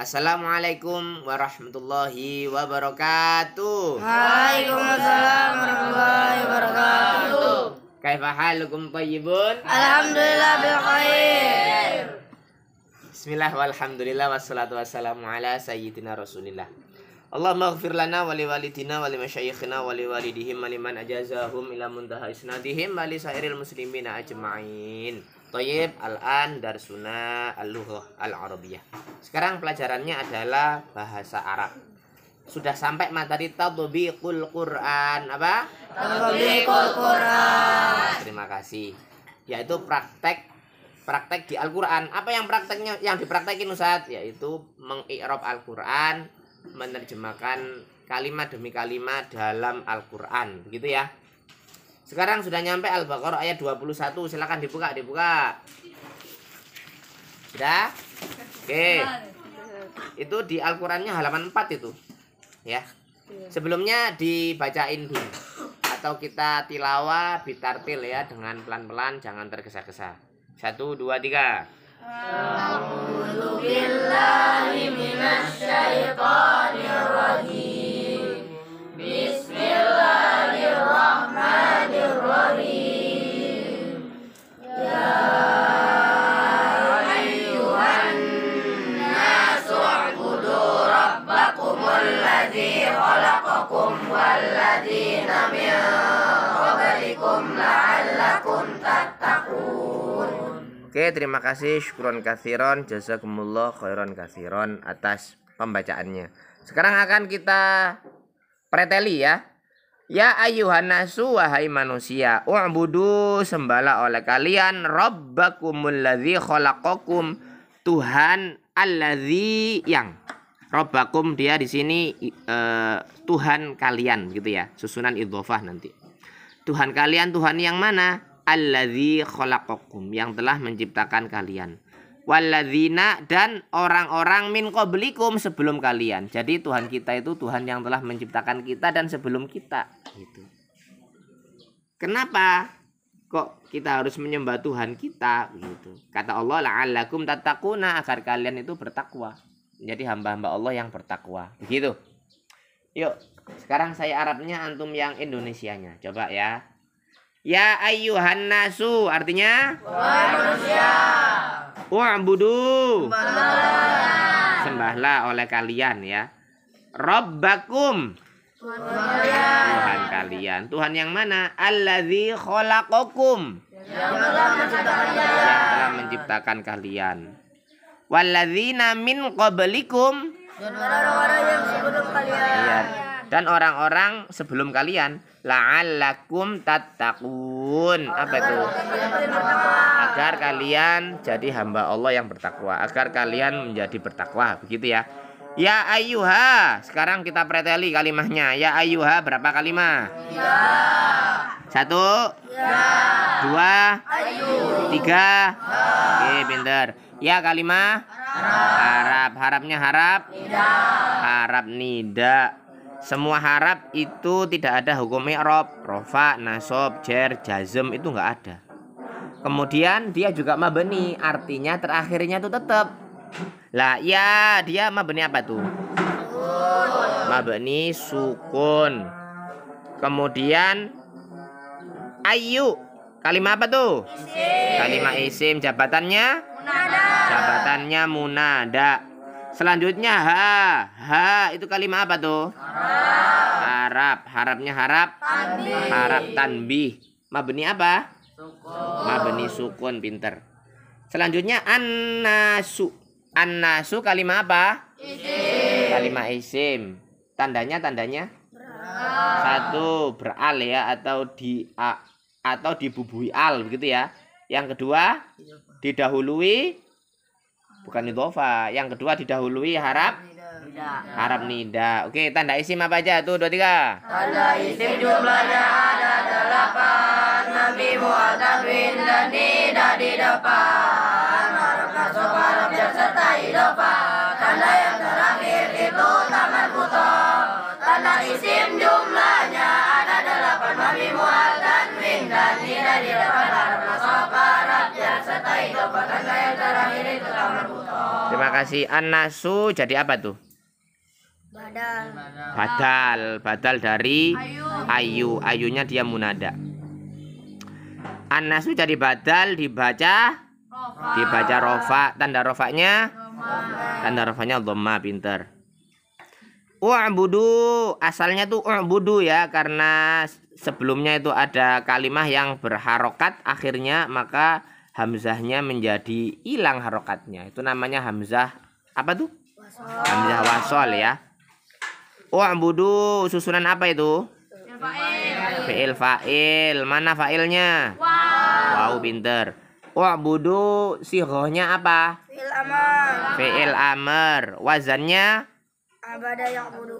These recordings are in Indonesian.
Assalamualaikum warahmatullahi wabarakatuh. Waalaikumsalam warahmatullahi wabarakatuh. Kaifa halukum tayyibun? Alhamdulillah bil khair. Bismillah walhamdulillah wassalatu wassalamu ala sayyidina Rasulillah. Allahumma ighfir lana wa liwalidina wa limasyayikhina wa liwalidihim wa liman ajazahum ila muntaha isnadihim wa li sairil muslimina ajma'in. Toyib al-an darsuna al luhuh al arabiyah Sekarang pelajarannya adalah bahasa Arab. Sudah sampai materi tadbiqul Quran apa? Tadbiqul Quran. Terima kasih. Yaitu praktek praktek di Al-Quran apa yang prakteknya yang dipraktekin Ustaz yaitu mengikrob Al-Quran menerjemahkan kalimat demi kalimat dalam Al-Quran begitu ya sekarang sudah nyampe Al-Baqarah ayat 21. Silakan dibuka, dibuka. Sudah? Oke. Okay. Itu di Al-Qur'annya halaman 4 itu. Ya. Sebelumnya dibacain dulu atau kita tilawah bitartil ya dengan pelan-pelan jangan tergesa-gesa. Satu, dua, tiga. A'udzu minasy syaithanir rajim. والذين من قبلكم لعلكم تتقون Oke, terima kasih syukron kathiron, jazakumullah khairon kathiron atas pembacaannya. Sekarang akan kita preteli ya. Ya ayuhan nasu wahai manusia, u'budu sembala oleh kalian rabbakumul ladzi khalaqakum Tuhan alladzi yang robakum dia di sini e, Tuhan kalian gitu ya. Susunan idhofah nanti. Tuhan kalian Tuhan yang mana? Alladzi khalaqakum yang telah menciptakan kalian. Walladzina dan orang-orang min qablikum sebelum kalian. Jadi Tuhan kita itu Tuhan yang telah menciptakan kita dan sebelum kita gitu. Kenapa? Kok kita harus menyembah Tuhan kita gitu. Kata Allah la'allakum tatakuna agar kalian itu bertakwa menjadi hamba-hamba Allah yang bertakwa. Begitu. Yuk, sekarang saya Arabnya antum yang Indonesianya. Coba ya. Ya ayuhan nasu artinya manusia. Wa'budu. Sembahlah. oleh kalian ya. Rabbakum. Tuhan. kalian. Tuhan yang mana? Allazi khalaqakum. Yang telah menciptakan kalian. Yang telah menciptakan kalian waladzina min qablikum dan orang-orang yang sebelum kalian. Iya. Dan orang-orang sebelum kalian la'allakum tattaqun. Apa itu? Agar kalian jadi hamba Allah yang bertakwa, agar kalian menjadi bertakwa, begitu ya. Ya ayuha, sekarang kita preteli kalimahnya. Ya ayuha berapa kalimah? Ya. Satu. Ya dua, tiga, oke pinter. Ya kalimah harap, harapnya harap, harap nida. Semua harap itu tidak ada hukum i'rab, rofa, nasob, jer, jazm itu nggak ada. Kemudian dia juga mabeni, artinya terakhirnya itu tetap. Lah ya dia mabeni apa tuh? Mabeni sukun. Kemudian ayu Kalimat apa tuh? Isim. Kalimat isim. Jabatannya? Munada. Jabatannya munada. Selanjutnya ha. Ha itu kalimat apa tuh? Harap. Harap. Harapnya harap. Tanbih. Harap tanbih. Mabni apa? Sukun. Mabni sukun pinter. Selanjutnya annasu. Annasu kalimat apa? Isim. Kalimat isim. Tandanya tandanya? Beral. Satu beral ya atau di atau dibubui al begitu ya. Yang kedua didahului bukan idofa Yang kedua didahului harap nida. Harap nida. Oke, tanda isim apa aja? Tuh, dua, tiga. Tanda isim jumlahnya ada delapan. Nabi muat dan nida di depan. Harap nasab, harap jar, serta idofa Tanda yang terakhir itu tangan putar. Tanda isim jumlahnya ada delapan. Nabi muat Terima kasih. Anasu jadi apa tuh? Badal. Badal, badal dari ayu. Ayunya dia munada. Anasu jadi badal dibaca dibaca rofa. Tanda rofaknya tanda rofanya dhamma pinter. U'budu asalnya tuh u'budu ya karena sebelumnya itu ada kalimah yang berharokat akhirnya maka hamzahnya menjadi hilang harokatnya itu namanya hamzah apa tuh wasol. hamzah wasol ya Wah budu susunan apa itu fa'il fa'il mana fa'ilnya wow, wow pinter budu sihohnya apa fa'il amr fi'il amr wazannya abada budu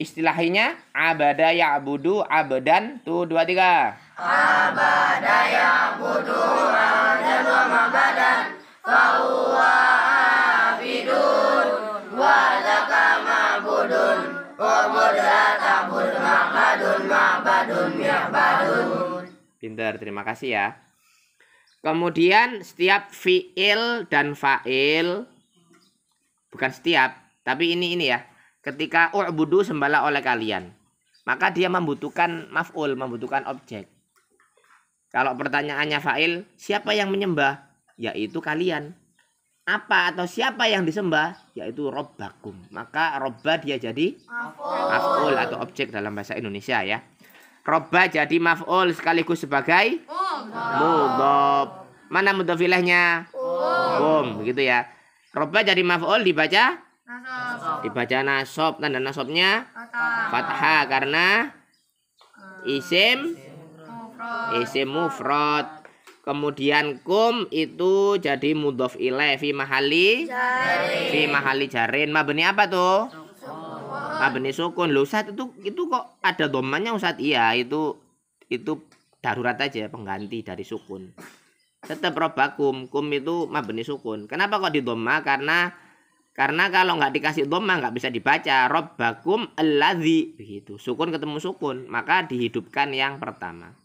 Istilahinya abada budu abadan. Tuh, dua, tiga. Abada budu abadan wa mabadan. Fahuwa abidun. Wa ma'budun. Wa mudhatabun ma'badun ma'badun Pinter, terima kasih ya. Kemudian setiap fiil dan fa'il bukan setiap, tapi ini ini ya ketika u'budu sembala oleh kalian maka dia membutuhkan maf'ul membutuhkan objek kalau pertanyaannya fa'il siapa yang menyembah yaitu kalian apa atau siapa yang disembah yaitu robbakum maka robba dia jadi maf'ul atau objek dalam bahasa Indonesia ya robba jadi maf'ul sekaligus sebagai mudhof mana mudofilahnya? Um. um begitu ya robba jadi maf'ul dibaca Dibaca nasob. Tanda nasobnya fathah, karena eh, isim isim mufrad Kemudian kum itu jadi mudhof ilaih fi mahali fi mahali jarin. Mabni apa tuh? ma Mabni sukun. lu saat itu itu kok ada domanya Ustaz? Iya, itu itu darurat aja pengganti dari sukun. Tetap robakum. Kum itu ma mabni sukun. Kenapa kok di doma? Karena karena kalau nggak dikasih doma nggak bisa dibaca. Robbakum alladzi begitu. Sukun ketemu sukun, maka dihidupkan yang pertama.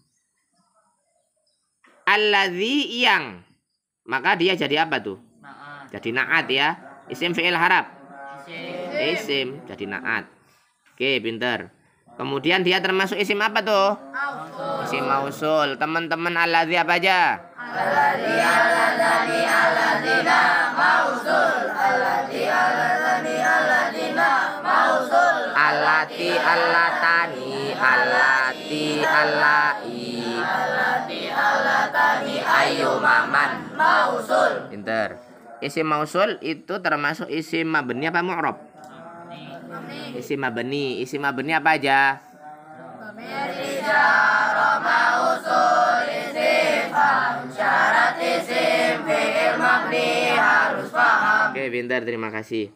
Alladzi yang maka dia jadi apa tuh? Jadi naat ya. Isim fi'il harap. Isim. isim jadi naat. Oke, pinter. Kemudian dia termasuk isim apa tuh? Isim mausul. Teman-teman alladzi apa aja? Alladzi alladzi alladzi allatani allati allai allati allatani maman mausul pinter isim mausul itu termasuk isim mabni apa mu'rob isim mabni isim mabni apa aja Oke, okay, Binder, Terima kasih.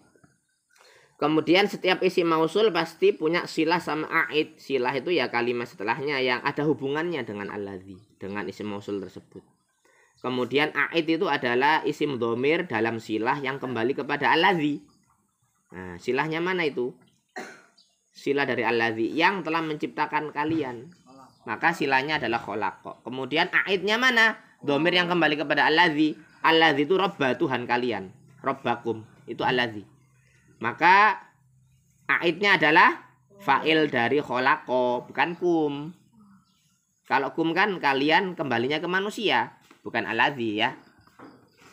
Kemudian setiap isi mausul pasti punya silah sama aid. Silah itu ya kalimat setelahnya yang ada hubungannya dengan alladzi, dengan isi mausul tersebut. Kemudian aid itu adalah isi domir dalam silah yang kembali kepada al Nah, silahnya mana itu? Silah dari alladzi yang telah menciptakan kalian. Maka silahnya adalah kholakok. Kemudian aidnya mana? Domir yang kembali kepada alladzi. Alladzi itu robba Tuhan kalian. Robbakum. Itu alladzi. Maka aidnya adalah fa'il dari kholako, bukan kum. Kalau kum kan kalian kembalinya ke manusia, bukan aladhi ya.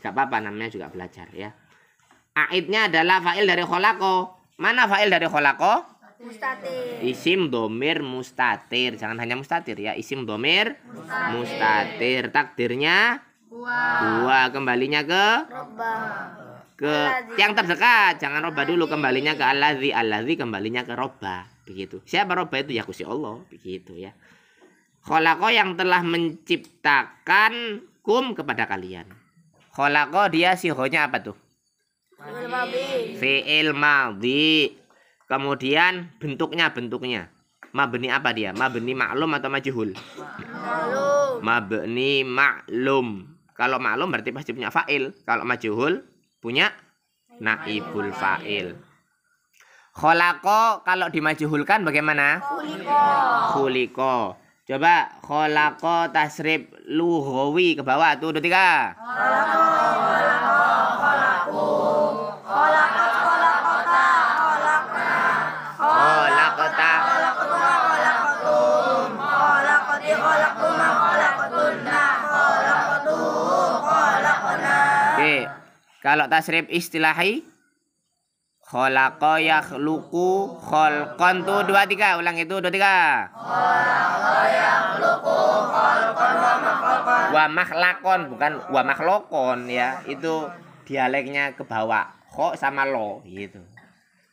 Gak apa-apa namanya juga belajar ya. Aidnya adalah fa'il dari kholako. Mana fa'il dari kholako? Mustatir. Isim domir mustatir. Jangan hanya mustatir ya. Isim domir mustatir. mustatir. Takdirnya Dua. kembalinya ke Robba ke Al yang terdekat jangan roba dulu kembalinya ke alazi alladzi kembalinya ke roba begitu siapa roba itu ya kusi Allah begitu ya kholako yang telah menciptakan kum kepada kalian kholako dia sihonya apa tuh fi'il madhi kemudian bentuknya bentuknya mabni apa dia mabni maklum atau majhul maklum mabni maklum kalau maklum berarti pasti punya fa'il kalau majhul punya naibul fa'il. Kholako kalau dimajuhulkan bagaimana? Kuliko. Kuliko. Coba kholako tasrib luhowi ke bawah tuh dua tiga. Kholako, kholako, kholaku. Kholako, kholakota, kholakna. Kholakota, kholakutuma, kholakutum. Kholakoti, kholakuma, kholakutunna. Kholakotu, kholakona. Oke. Kalau tasrif istilahi khalaqa luku khalqan tuh dua tiga ulang itu dua tiga khalaqa yakhluqu khalqan wa makhlakon wa makhlakon bukan wa makhlokon ya itu dialeknya ke bawah kho sama lo gitu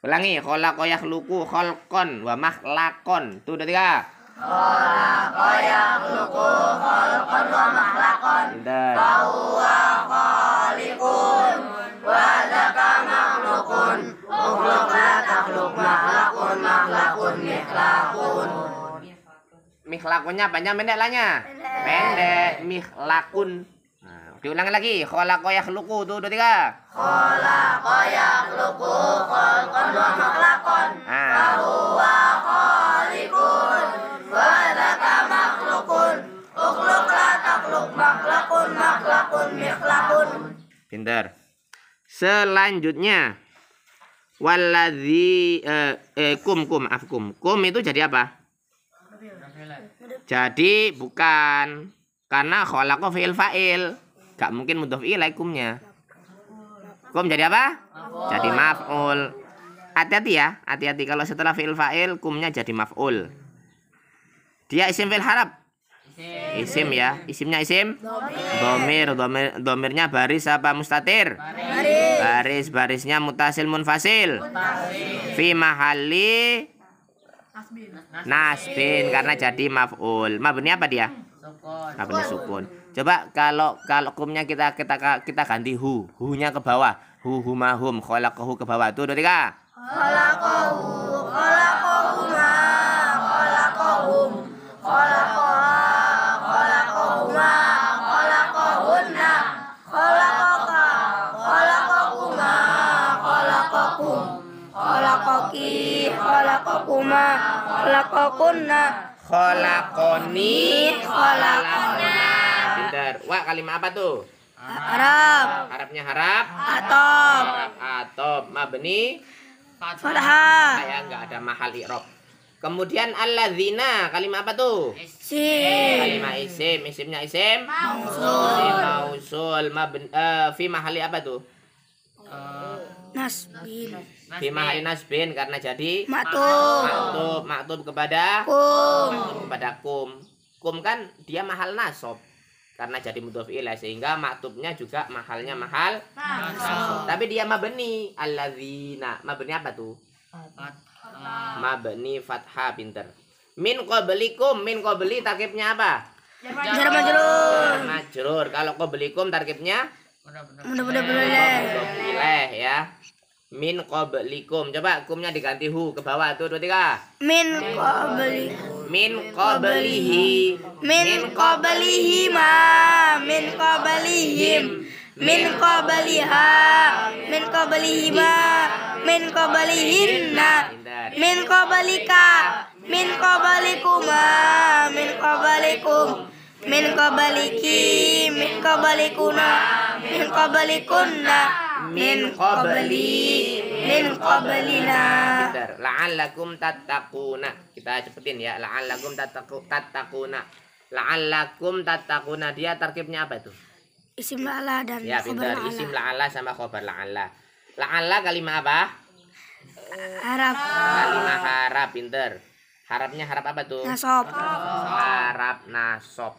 ulangi khalaqa yakhluqu khalqan wa makhlakon tuh dua tiga ya Khalaqa yakhluqu khalqan wa mahlaqan Fahuwa khaliqun Wa laka makhlukun Ukhluk la takhluk mahlakun mahlakun mihlakun Mihlakunnya panjang pendek lahnya Pendek Mihlakun lakun. Nah, diulangi lagi. Khalaqa yakhluqu tuh dua tiga. Khalaqa yakhluqu khalqan wa mahlakon. Ah. Fahuwa tata makhlukun Ukluk la takluk maklakun maklakun miklakun Pintar Selanjutnya Waladhi eh, eh, Kum kum afkum Kum itu jadi apa? Jadi bukan Karena kholako fi'il fa'il Gak mungkin mudah ilai kumnya Kum jadi apa? Jadi maf'ul Hati-hati ya Hati-hati kalau setelah fi'il fa'il Kumnya jadi maf'ul dia isim fil harap. Isim. isim ya. Isimnya isim? Domir. Domir. Domirnya baris apa mustatir? Baris. Baris. Barisnya mutasil munfasil. Mutasil. Fi mahali nasbin. nasbin. Karena jadi maf'ul. Maf'ul apa dia? Sukun. sukun. Coba kalau kalau kumnya kita kita kita ganti hu. Hu-nya ke bawah. Hu hu humahum. Kholakohu ke bawah. Tuh, dua, tiga. Kholaqahu. khalaqakuma khalaqakunna khalaqoni khalaqona pinter wah kalimat apa tuh harap harapnya harap atop Atop. Ma beni. fathah kayak nggak ada mahal irob Kemudian alladzina kalimat apa tuh? Isim. Kalimat isim, isimnya isim mausul. Isim mausul ma uh, fi mahali apa tuh? Eh, nasbin. Fi mahali nasbin karena jadi maktub. Maktub, maktub kepada kum. Maktub kepada kum. Kum kan dia mahal nasob karena jadi mudhof ilaih ya, sehingga maktubnya juga mahalnya mahal nasob. Tapi dia Zina, alladzina. beni apa tuh? Fathah mabni fathah pinter min qablikum min beli tarkibnya apa jar majrur majrur kalau qablikum tarkibnya mudah-mudah boleh ya min qablikum coba kumnya diganti hu ke bawah tuh dua tiga min qablikum min qablihi min qablihi ma min qablihim min qabliha min qablihi ma min qablihinna min qablika min qablikuma min qablikum min qabliki min qablikuna min qablikunna min qabli min qablina la'allakum tattaquna kita cepetin ya la'allakum tattaquna la'allakum tattaquna dia tarkibnya apa itu isim la'ala dan ya, la'ala isim la'ala sama khobar la'ala La'ala kalimah apa? Harap. Kalimah harap, pinter. Harapnya harap apa tuh? Nasob. Oh. Harap nasob.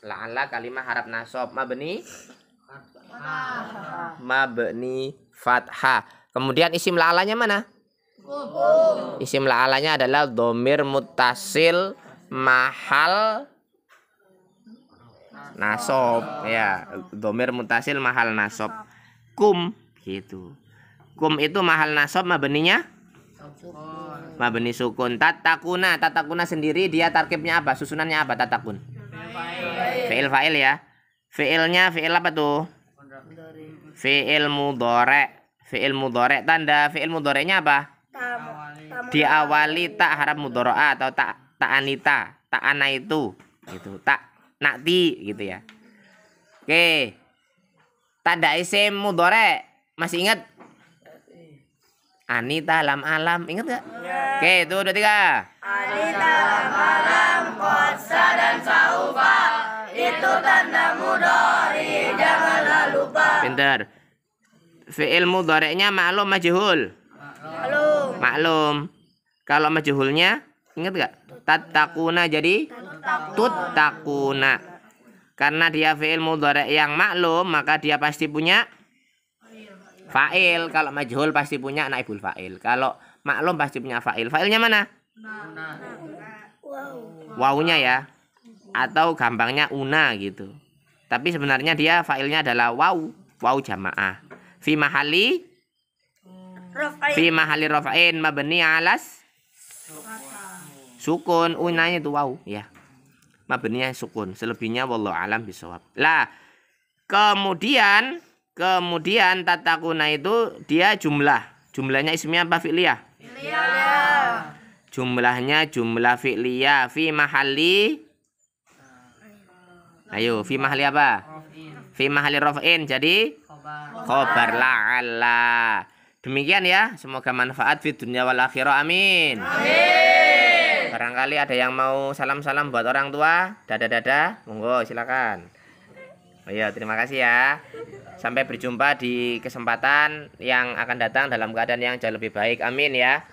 La'ala kalimah harap nasob. ma Ma beni fathah. Kemudian isim la'alanya mana? Isim la'alanya adalah domir mutasil mahal nasob. Ya, domir mutasil mahal nasob. Kum gitu kum itu mahal nasab mabeninya mabeni sukun tatakuna tatakuna sendiri dia tarkibnya apa susunannya apa tatakun fiil fa'il ya fiilnya fiil apa tuh fiil mudore fiil mudore tanda fiil mudoreknya apa diawali tak harap mudoroa atau tak tak anita tak ana itu gitu tak nakti gitu ya oke tanda isim mudore masih ingat Anita Lam Alam ingat gak? Ya. Oke itu dua tiga Anita Lam Alam Korsa dan Saufa Itu tanda mudori Janganlah lupa Pinter Fi'il mudoreknya maklum majhul Maklum Maklum Kalau majhulnya ingat gak? takuna jadi takuna. Karena dia fi'il mudorek yang maklum Maka dia pasti punya Fa'il kalau majhul pasti punya naibul fa'il. Kalau maklum pasti punya fa'il. Fa'ilnya mana? Wawunya ya. Atau gampangnya una gitu. Tapi sebenarnya dia fa'ilnya adalah waw, waw jamaah. Fi mahali Fi mahali rafa'in mabni alas sukun unanya itu waw ya mabninya sukun selebihnya wallahu alam bisawab lah kemudian Kemudian tata tatakuna itu dia jumlah. Jumlahnya ismiyah apa fi'liyah? Fi'liyah. Jumlahnya jumlah fi'liyah fi mahalli Ayo, fi mahali apa? Fi mahali rofin. Jadi khobar la'alla. Demikian ya, semoga manfaat di dunia wal akhirah. Amin. Amin. Barangkali ada yang mau salam-salam buat orang tua. Dadah-dadah. monggo silakan. Oh iya, terima kasih ya. Sampai berjumpa di kesempatan yang akan datang dalam keadaan yang jauh lebih baik. Amin ya.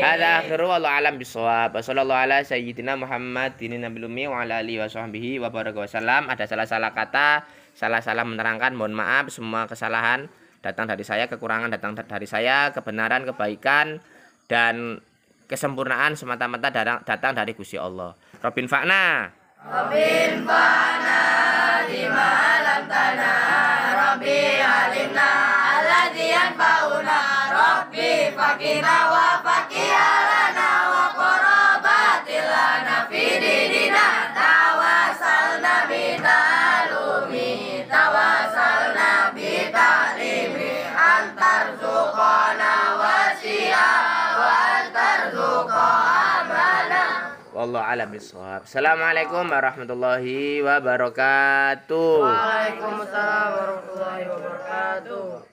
ada akhiru wallahu alam bisawab. Sallallahu ala sayyidina Muhammadin nabil ummi wa ala alihi wa sahbihi wa baraka wasallam. Ada salah-salah kata, salah-salah menerangkan, mohon maaf semua kesalahan datang dari saya, kekurangan datang dari saya, kebenaran, kebaikan dan kesempurnaan semata-mata datang dari Gusti Allah. Robin Fakna. Robin Fakna di Fakina wa fakiyalana wa korobatilana fididina Tawasalna bitalumi Tawasalna bitalimi Antar zukona wasia Wa antar zuko amana Wallahu alam bisawab. Assalamualaikum warahmatullahi wabarakatuh. Waalaikumsalam warahmatullahi wabarakatuh.